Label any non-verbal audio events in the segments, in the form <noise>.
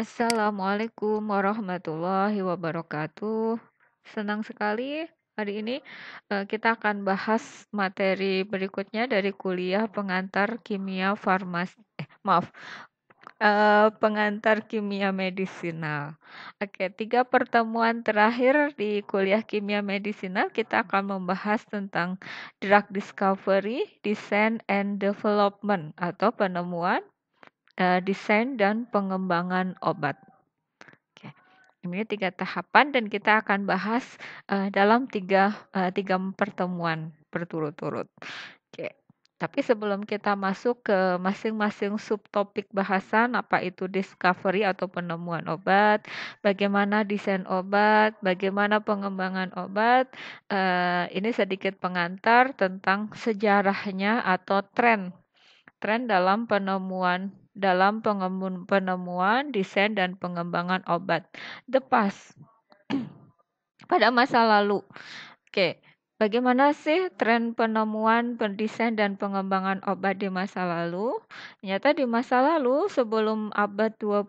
Assalamualaikum warahmatullahi wabarakatuh. Senang sekali hari ini eh, kita akan bahas materi berikutnya dari kuliah pengantar kimia farmasi. Eh, maaf, Uh, pengantar kimia medisinal. Oke, tiga pertemuan terakhir di kuliah kimia medisinal kita akan membahas tentang drug discovery, design and development atau penemuan, Eh, desain dan pengembangan obat. Oke. Ini tiga tahapan dan kita akan bahas uh, dalam tiga, uh, tiga pertemuan berturut-turut. Oke. Tapi sebelum kita masuk ke masing-masing subtopik bahasan, apa itu discovery atau penemuan obat, bagaimana desain obat, bagaimana pengembangan obat, ini sedikit pengantar tentang sejarahnya atau tren. Tren dalam penemuan dalam penemuan, desain, dan pengembangan obat. The past. <clears throat> Pada masa lalu. Oke. Bagaimana sih tren penemuan, pendesain, dan pengembangan obat di masa lalu? Ternyata di masa lalu sebelum abad 20,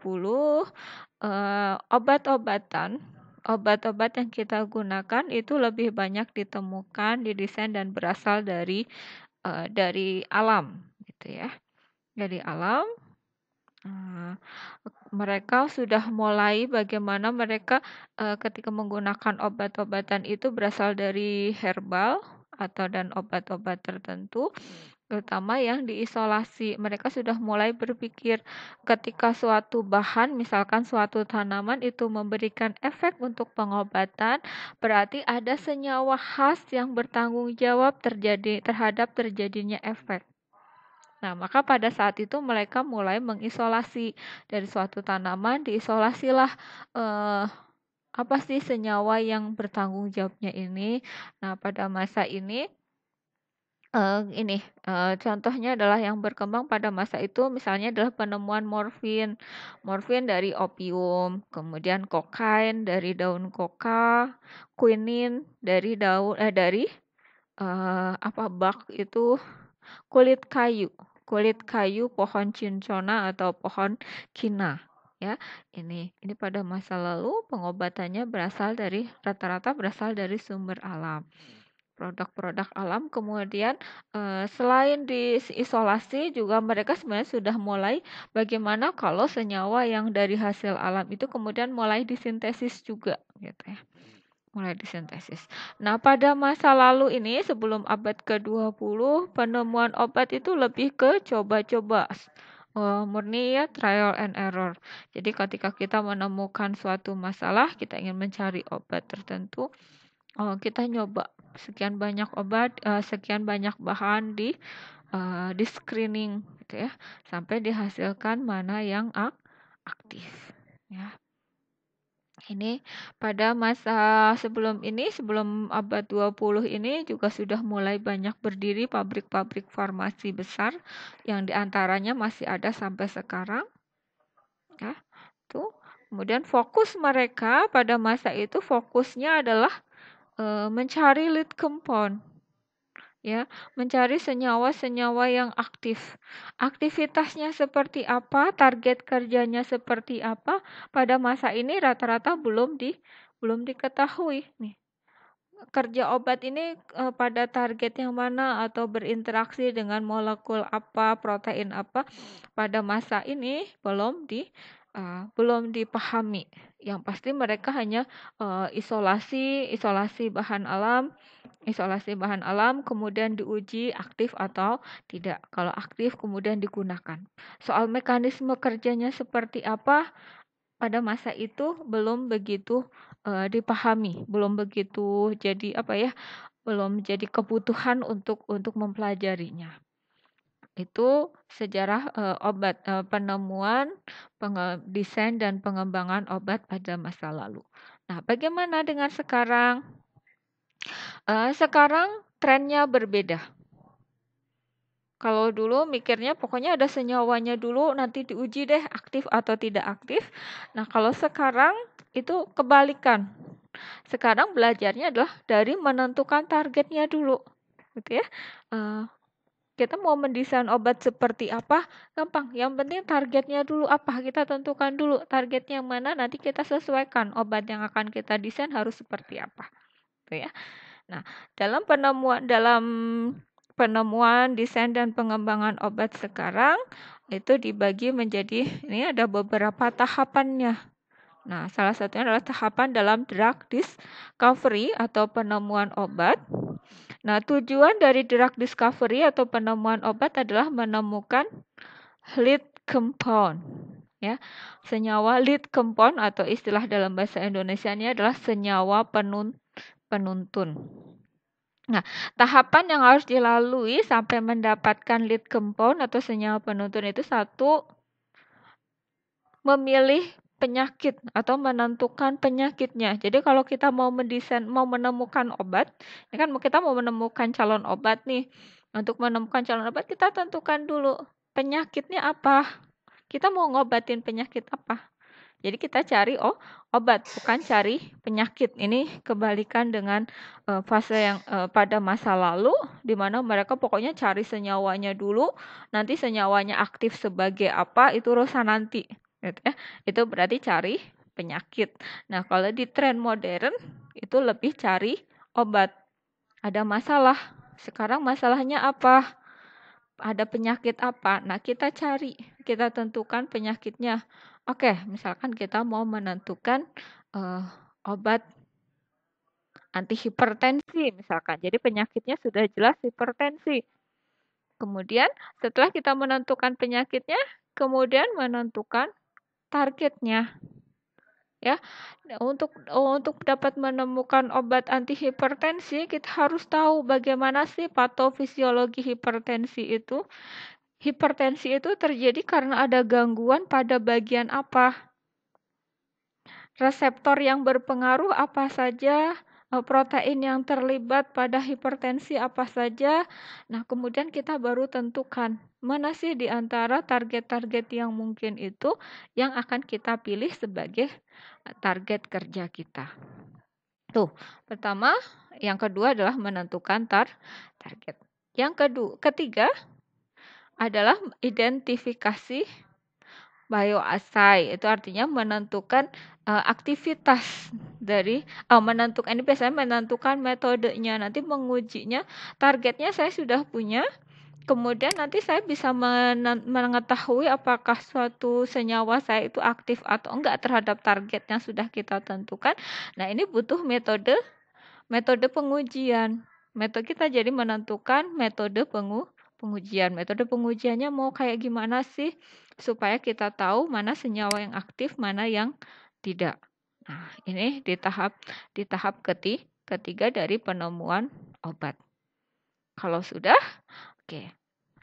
eh, obat-obatan obat-obat yang kita gunakan itu lebih banyak ditemukan, didesain dan berasal dari uh, dari alam gitu ya. Dari alam mereka sudah mulai bagaimana mereka e, ketika menggunakan obat-obatan itu berasal dari herbal atau dan obat-obat tertentu terutama yang diisolasi. Mereka sudah mulai berpikir ketika suatu bahan, misalkan suatu tanaman itu memberikan efek untuk pengobatan, berarti ada senyawa khas yang bertanggung jawab terjadi terhadap terjadinya efek. Nah, maka pada saat itu mereka mulai mengisolasi dari suatu tanaman, diisolasilah eh, apa sih senyawa yang bertanggung jawabnya ini. Nah, pada masa ini eh, ini eh, contohnya adalah yang berkembang pada masa itu misalnya adalah penemuan morfin morfin dari opium kemudian kokain dari daun koka quinin dari daun eh dari uh, apa bak itu kulit kayu kulit kayu pohon cincona atau pohon kina ya ini ini pada masa lalu pengobatannya berasal dari rata-rata berasal dari sumber alam produk-produk alam kemudian eh, selain diisolasi juga mereka sebenarnya sudah mulai bagaimana kalau senyawa yang dari hasil alam itu kemudian mulai disintesis juga gitu ya mulai disintesis. Nah, pada masa lalu ini sebelum abad ke-20, penemuan obat itu lebih ke coba-coba uh, murni ya trial and error. Jadi ketika kita menemukan suatu masalah, kita ingin mencari obat tertentu, uh, kita nyoba sekian banyak obat, uh, sekian banyak bahan di uh, di screening gitu ya, sampai dihasilkan mana yang aktif ya ini pada masa sebelum ini sebelum abad 20 ini juga sudah mulai banyak berdiri pabrik-pabrik farmasi besar yang diantaranya masih ada sampai sekarang ya tuh kemudian fokus mereka pada masa itu fokusnya adalah e, mencari lead compound ya, mencari senyawa-senyawa yang aktif. Aktivitasnya seperti apa, target kerjanya seperti apa, pada masa ini rata-rata belum di belum diketahui nih. Kerja obat ini e, pada target yang mana atau berinteraksi dengan molekul apa, protein apa pada masa ini belum di e, belum dipahami yang pasti mereka hanya uh, isolasi isolasi bahan alam isolasi bahan alam kemudian diuji aktif atau tidak kalau aktif kemudian digunakan soal mekanisme kerjanya seperti apa pada masa itu belum begitu uh, dipahami belum begitu jadi apa ya belum jadi kebutuhan untuk untuk mempelajarinya itu sejarah uh, obat uh, penemuan, penge desain dan pengembangan obat pada masa lalu. Nah, bagaimana dengan sekarang? Uh, sekarang trennya berbeda. Kalau dulu mikirnya pokoknya ada senyawanya dulu nanti diuji deh aktif atau tidak aktif. Nah, kalau sekarang itu kebalikan. Sekarang belajarnya adalah dari menentukan targetnya dulu. Gitu ya kita mau mendesain obat seperti apa gampang yang penting targetnya dulu apa kita tentukan dulu targetnya mana nanti kita sesuaikan obat yang akan kita desain harus seperti apa gitu ya nah dalam penemuan dalam penemuan desain dan pengembangan obat sekarang itu dibagi menjadi ini ada beberapa tahapannya nah salah satunya adalah tahapan dalam drug discovery atau penemuan obat Nah, tujuan dari drug discovery atau penemuan obat adalah menemukan lead compound. Ya, senyawa lead compound atau istilah dalam bahasa Indonesia ini adalah senyawa penun, penuntun. Nah, tahapan yang harus dilalui sampai mendapatkan lead compound atau senyawa penuntun itu satu memilih penyakit atau menentukan penyakitnya. Jadi kalau kita mau mendesain, mau menemukan obat, ini ya kan kita mau menemukan calon obat nih. Untuk menemukan calon obat kita tentukan dulu penyakitnya apa. Kita mau ngobatin penyakit apa. Jadi kita cari oh obat bukan cari penyakit. Ini kebalikan dengan uh, fase yang uh, pada masa lalu di mana mereka pokoknya cari senyawanya dulu, nanti senyawanya aktif sebagai apa itu rosa nanti gitu ya. Itu berarti cari penyakit. Nah, kalau di tren modern itu lebih cari obat. Ada masalah. Sekarang masalahnya apa? Ada penyakit apa? Nah, kita cari, kita tentukan penyakitnya. Oke, misalkan kita mau menentukan uh, obat anti hipertensi misalkan. Jadi penyakitnya sudah jelas hipertensi. Kemudian setelah kita menentukan penyakitnya, kemudian menentukan targetnya ya untuk untuk dapat menemukan obat anti hipertensi kita harus tahu bagaimana sih patofisiologi hipertensi itu hipertensi itu terjadi karena ada gangguan pada bagian apa reseptor yang berpengaruh apa saja eh, protein yang terlibat pada hipertensi apa saja nah kemudian kita baru tentukan mana sih di antara target-target yang mungkin itu yang akan kita pilih sebagai eh, target kerja kita. Tuh, pertama, yang kedua adalah menentukan tar target. Yang kedua, ketiga adalah identifikasi bioassay. Itu artinya menentukan uh, aktivitas dari uh, eh, menentukan ini biasanya menentukan metodenya, nanti mengujinya. Targetnya saya sudah punya, kemudian nanti saya bisa mengetahui apakah suatu senyawa saya itu aktif atau enggak terhadap target yang sudah kita tentukan. Nah, ini butuh metode metode pengujian. Metode kita jadi menentukan metode pengu, pengujian. Metode pengujiannya mau kayak gimana sih supaya kita tahu mana senyawa yang aktif, mana yang tidak. Nah, ini di tahap di tahap ketiga dari penemuan obat. Kalau sudah, Oke.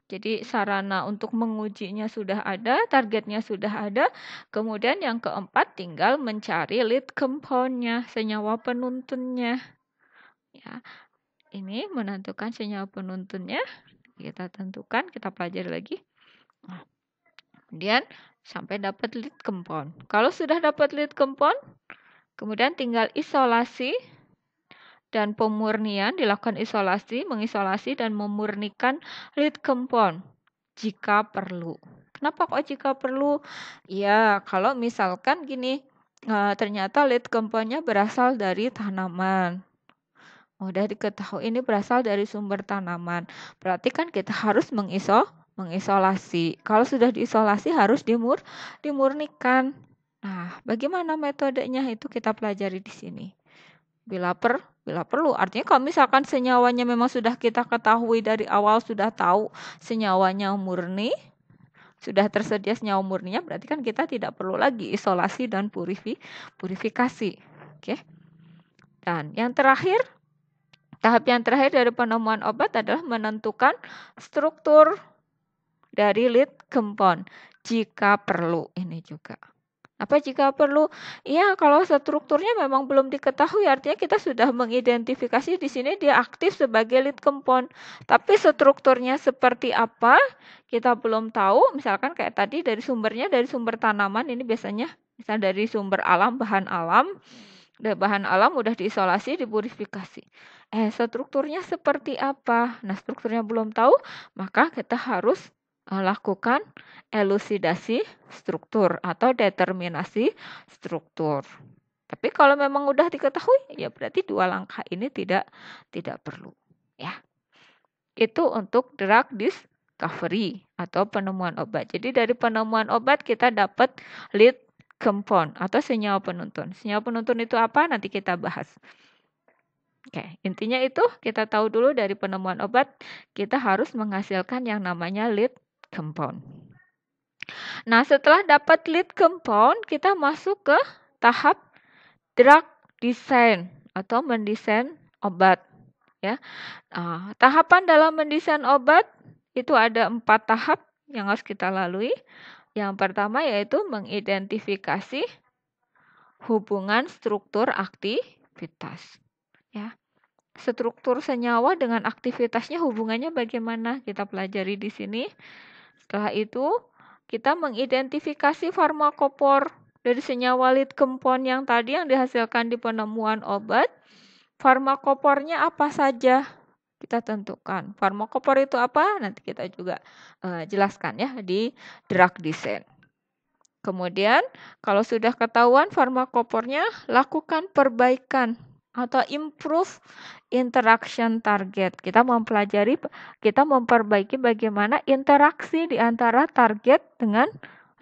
Jadi sarana untuk mengujinya sudah ada, targetnya sudah ada. Kemudian yang keempat tinggal mencari lead compoundnya, senyawa penuntunnya. Ya, ini menentukan senyawa penuntunnya. Kita tentukan, kita pelajari lagi. Nah, kemudian sampai dapat lead compound. Kalau sudah dapat lead compound, kemudian tinggal isolasi dan pemurnian dilakukan isolasi, mengisolasi dan memurnikan lead kempon jika perlu. Kenapa kok jika perlu? Ya, kalau misalkan gini, eh, ternyata lead kemponnya berasal dari tanaman. Udah diketahui ini berasal dari sumber tanaman. Berarti kan kita harus mengiso mengisolasi. Kalau sudah diisolasi harus dimur dimurnikan. Nah, bagaimana metodenya itu kita pelajari di sini bila per bila perlu. Artinya kalau misalkan senyawanya memang sudah kita ketahui dari awal sudah tahu senyawanya murni, sudah tersedia senyawa murninya berarti kan kita tidak perlu lagi isolasi dan purifi purifikasi. Oke. Dan yang terakhir tahap yang terakhir dari penemuan obat adalah menentukan struktur dari lead compound jika perlu ini juga. Apa jika perlu? Ya, kalau strukturnya memang belum diketahui, artinya kita sudah mengidentifikasi di sini dia aktif sebagai lead kempon Tapi strukturnya seperti apa, kita belum tahu. Misalkan kayak tadi dari sumbernya, dari sumber tanaman, ini biasanya misal dari sumber alam, bahan alam. Bahan alam udah diisolasi, dipurifikasi. Eh, strukturnya seperti apa? Nah, strukturnya belum tahu, maka kita harus Eh, lakukan elusidasi struktur atau determinasi struktur. Tapi kalau memang sudah diketahui, ya berarti dua langkah ini tidak tidak perlu, ya. Itu untuk drug discovery atau penemuan obat. Jadi dari penemuan obat kita dapat lead compound atau senyawa penuntun. Senyawa penuntun itu apa? Nanti kita bahas. Oke, intinya itu kita tahu dulu dari penemuan obat, kita harus menghasilkan yang namanya lead compound. Nah, setelah dapat lead compound, kita masuk ke tahap drug design atau mendesain obat. Ya, nah, tahapan dalam mendesain obat itu ada empat tahap yang harus kita lalui. Yang pertama yaitu mengidentifikasi hubungan struktur aktivitas. Ya, struktur senyawa dengan aktivitasnya hubungannya bagaimana kita pelajari di sini. Setelah itu, kita mengidentifikasi farmakopor dari senyawa lead gempon yang tadi yang dihasilkan di penemuan obat. Farmakopornya apa saja? Kita tentukan. Farmakopor itu apa? Nanti kita juga uh, jelaskan ya di drug design. Kemudian, kalau sudah ketahuan farmakopornya, lakukan perbaikan atau improve interaction target. Kita mempelajari, kita memperbaiki bagaimana interaksi di antara target dengan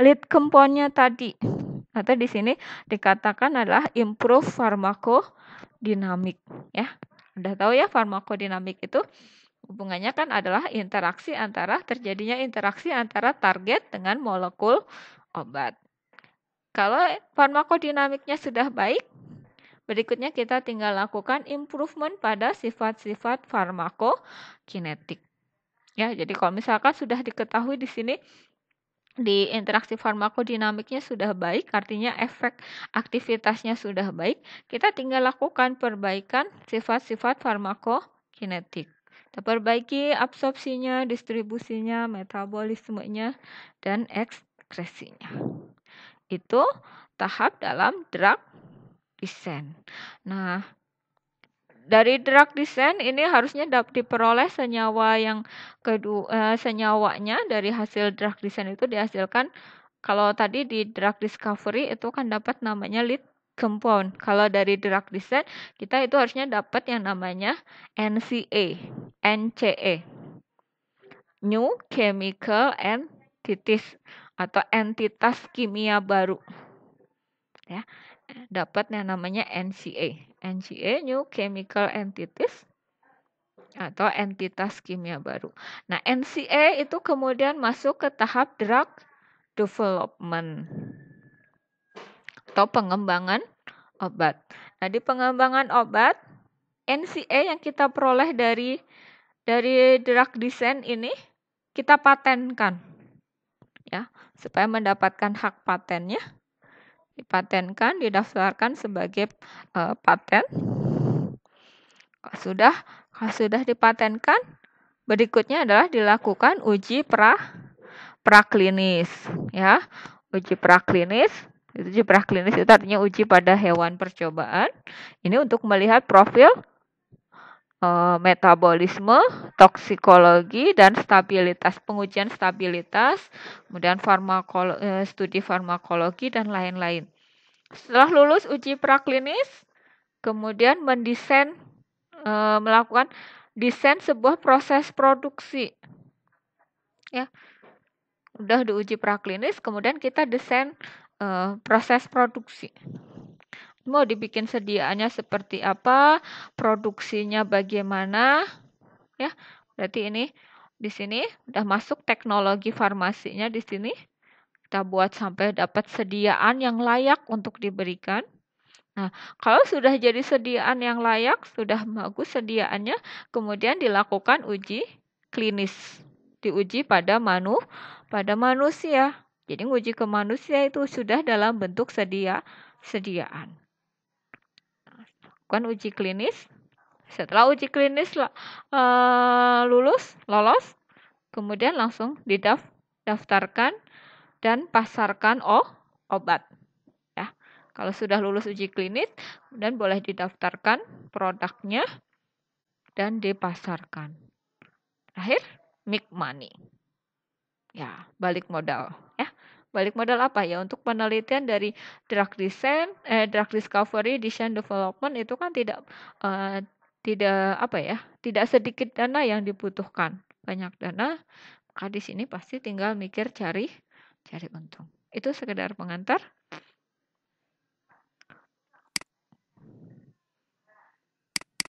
lead compoundnya tadi. Atau di sini dikatakan adalah improve pharmacodynamic ya. Udah tahu ya pharmacodynamic itu hubungannya kan adalah interaksi antara terjadinya interaksi antara target dengan molekul obat. Kalau farmakodinamiknya sudah baik, Berikutnya kita tinggal lakukan improvement pada sifat-sifat farmakokinetik. Ya, jadi kalau misalkan sudah diketahui di sini di interaksi farmakodinamiknya sudah baik, artinya efek aktivitasnya sudah baik, kita tinggal lakukan perbaikan sifat-sifat farmakokinetik. Kita perbaiki absorpsinya, distribusinya, metabolismenya, dan ekskresinya. Itu tahap dalam drug design. Nah, dari drug design ini harusnya dapat diperoleh senyawa yang kedua eh, senyawanya dari hasil drug design itu dihasilkan kalau tadi di drug discovery itu kan dapat namanya lead compound. Kalau dari drug design kita itu harusnya dapat yang namanya NCA, NCE. New chemical entities atau entitas kimia baru. Ya dapat yang namanya NCA. NCA New Chemical Entities atau entitas kimia baru. Nah, NCA itu kemudian masuk ke tahap drug development atau pengembangan obat. Nah, di pengembangan obat NCA yang kita peroleh dari dari drug design ini kita patenkan ya supaya mendapatkan hak patennya dipatenkan, didaftarkan sebagai uh, paten. Sudah sudah dipatenkan, berikutnya adalah dilakukan uji pra praklinis ya. Uji praklinis itu uji praklinis itu artinya uji pada hewan percobaan. Ini untuk melihat profil Eh, metabolisme, toksikologi dan stabilitas pengujian stabilitas, kemudian farmakolo, eh, studi farmakologi dan lain-lain. Setelah lulus uji praklinis, kemudian mendesain eh, melakukan desain sebuah proses produksi. Ya. Udah diuji praklinis, kemudian kita desain proses produksi mau dibikin sediaannya seperti apa, produksinya bagaimana, ya. Berarti ini di sini udah masuk teknologi farmasinya di sini. Kita buat sampai dapat sediaan yang layak untuk diberikan. Nah, kalau sudah jadi sediaan yang layak, sudah bagus sediaannya, kemudian dilakukan uji klinis. Diuji pada manu pada manusia. Jadi uji ke manusia itu sudah dalam bentuk sedia sediaan lakukan uji klinis. Setelah uji klinis uh, lulus, lolos, kemudian langsung didaftarkan dan pasarkan oh, obat. Ya. Kalau sudah lulus uji klinis, dan boleh didaftarkan produknya dan dipasarkan. akhir make money. Ya, balik modal, ya. Balik modal apa ya? Untuk penelitian dari drug design, eh, drug discovery, design development itu kan tidak eh, tidak apa ya? Tidak sedikit dana yang dibutuhkan, banyak dana. Maka di sini pasti tinggal mikir cari cari untung. Itu sekedar pengantar.